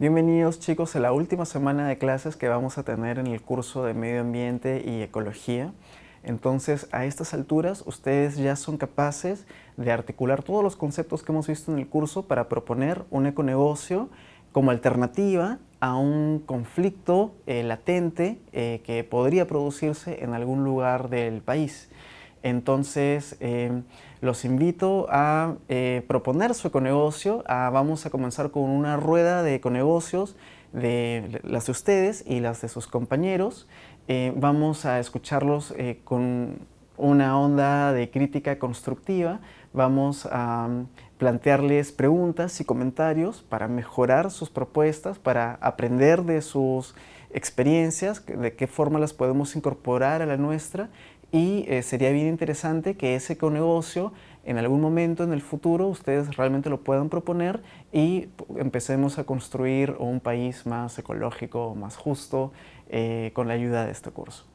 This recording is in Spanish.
Bienvenidos chicos a la última semana de clases que vamos a tener en el curso de Medio Ambiente y Ecología. Entonces, a estas alturas, ustedes ya son capaces de articular todos los conceptos que hemos visto en el curso para proponer un econegocio como alternativa a un conflicto eh, latente eh, que podría producirse en algún lugar del país. Entonces, eh, los invito a eh, proponer su econegocio. Ah, vamos a comenzar con una rueda de econegocios, de las de ustedes y las de sus compañeros. Eh, vamos a escucharlos con una onda de crítica constructiva. Vamos a um, plantearles preguntas y comentarios para mejorar sus propuestas, para aprender de sus experiencias, de qué forma las podemos incorporar a la nuestra y eh, sería bien interesante que ese conegocio en algún momento en el futuro ustedes realmente lo puedan proponer y empecemos a construir un país más ecológico, más justo eh, con la ayuda de este curso.